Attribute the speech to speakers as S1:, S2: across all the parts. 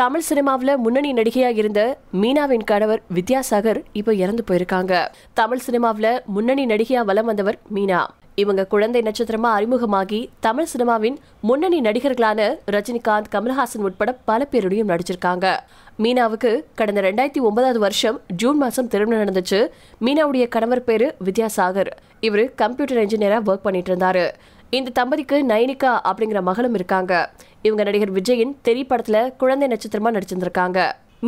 S1: தமிழ் சினிமாவில் முன்னணி நடிகையாக இருந்த மீனாவின் கணவர் வித்யாசாகர் இப்போ இறந்து போயிருக்காங்க தமிழ் சினிமாவில் முன்னணி நடிகையாக வலம் வந்தவர் மீனா இவங்க குழந்தை நட்சத்திரமா அறிமுகமாகி தமிழ் சினிமாவின் முன்னணி நடிகர்களான ரஜினிகாந்த் கமல்ஹாசன் உட்பட பல பேருடையும் நடிச்சிருக்காங்க மீனாவுக்கு கடந்த ரெண்டாயிரத்தி ஒன்பதாவது வருஷம் ஜூன் மாசம் திருமணம் நடந்துச்சு மீனாவுடைய கணவர் பேரு வித்யாசாகர் இவர் கம்ப்யூட்டர் இன்ஜினியரா ஒர்க் பண்ணிட்டு இருந்தாரு இந்த தம்பதிக்கு நயனிகா அப்படிங்கிற மகளும் இருக்காங்க இவங்க நடிகர் விஜயின் தெரி படத்துல குழந்தை நட்சத்திரமா நடிச்சிருந்திருக்காங்க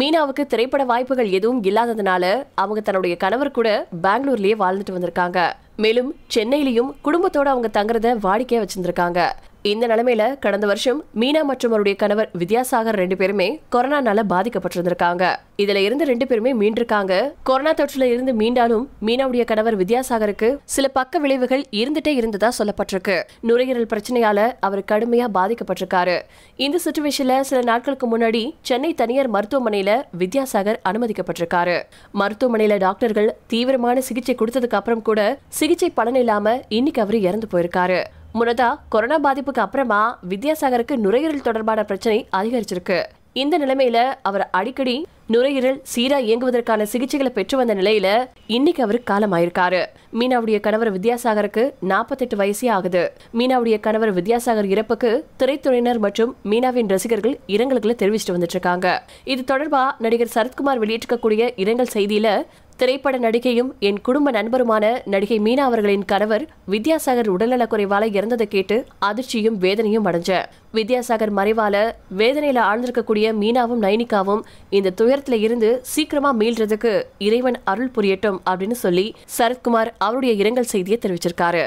S1: மீனாவுக்கு திரைப்பட வாய்ப்புகள் எதுவும் இல்லாததுனால அவங்க தன்னுடைய கணவர் கூட பெங்களூர்லயே வாழ்ந்துட்டு வந்திருக்காங்க மேலும் சென்னையிலையும் குடும்பத்தோட அவங்க தங்குறத வாடிக்கையா வச்சிருந்திருக்காங்க இந்த நிலைமையில கடந்த வருஷம் மீனா மற்றும் அவருடைய கணவர் வித்யாசாகர் ரெண்டு பேருமே கொரோனானால பாதிக்கப்பட்டிருந்திருக்காங்க இதுல இருந்து ரெண்டு பேருமே மீண்டிருக்காங்க கொரோனா தொற்றுல இருந்து மீண்டாலும் மீனாவுடைய கணவர் வித்யாசாகருக்கு சில பக்க விளைவுகள் இருந்துட்டே இருந்ததா சொல்லப்பட்டிருக்கு நுரையீரல் பிரச்சனையால அவர் கடுமையா பாதிக்கப்பட்டிருக்காரு இந்த சுச்சுவேஷன்ல சில நாட்களுக்கு முன்னாடி சென்னை தனியார் மருத்துவமனையில வித்யாசாகர் அனுமதிக்கப்பட்டிருக்காரு மருத்துவமனையில டாக்டர்கள் தீவிரமான சிகிச்சை கொடுத்ததுக்கு அப்புறம் கூட சிகிச்சை பலன் இல்லாம இன்னைக்கு அவர் இறந்து போயிருக்காரு முன்னதா கொரோனா பாதிப்புக்கு அப்புறமா வித்யாசாகருக்கு நுரையீரல் தொடர்பான பிரச்சனை அதிகரிச்சிருக்கு இந்த நிலைமையில அவர் அடிக்கடி நுரையீரல் சீரா இயங்குவதற்கான சிகிச்சைகளை பெற்று வந்த நிலையில இன்னைக்கு அவர் காலமாயிருக்காரு மீனாவுடைய கணவர் வித்யாசாகருக்கு நாற்பத்தெட்டு வயசே ஆகுது மீனாவுடைய கணவர் வித்யாசாகர் இறப்புக்கு திரைத்துறையினர் மற்றும் மீனாவின் ரசிகர்கள் இரங்கல்களை தெரிவிச்சுட்டு வந்துட்டு இருக்காங்க இது தொடர்பா நடிகர் சரத்குமார் வெளியிட்டிருக்கக்கூடிய இரங்கல் செய்தியில திரைப்பட நடிகையும் என் குடும்ப நண்பருமான நடிகை மீனா அவர்களின் கணவர் வித்யாசாகர் உடல்நலக்குறைவால இறந்ததை கேட்டு அதிர்ச்சியும் வேதனையும் அடைஞ்ச வித்யாசாகர் மறைவால வேதனையில ஆழ்ந்திருக்கக்கூடிய மீனாவும் நயனிகாவும் இந்த துயர துயரத்துல இருந்து சீக்கிரமா மீள்றதுக்கு இறைவன் அருள் புரியட்டும் அப்படின்னு சொல்லி சரத்குமார் அவருடைய இரங்கல் செய்தியை தெரிவிச்சிருக்காரு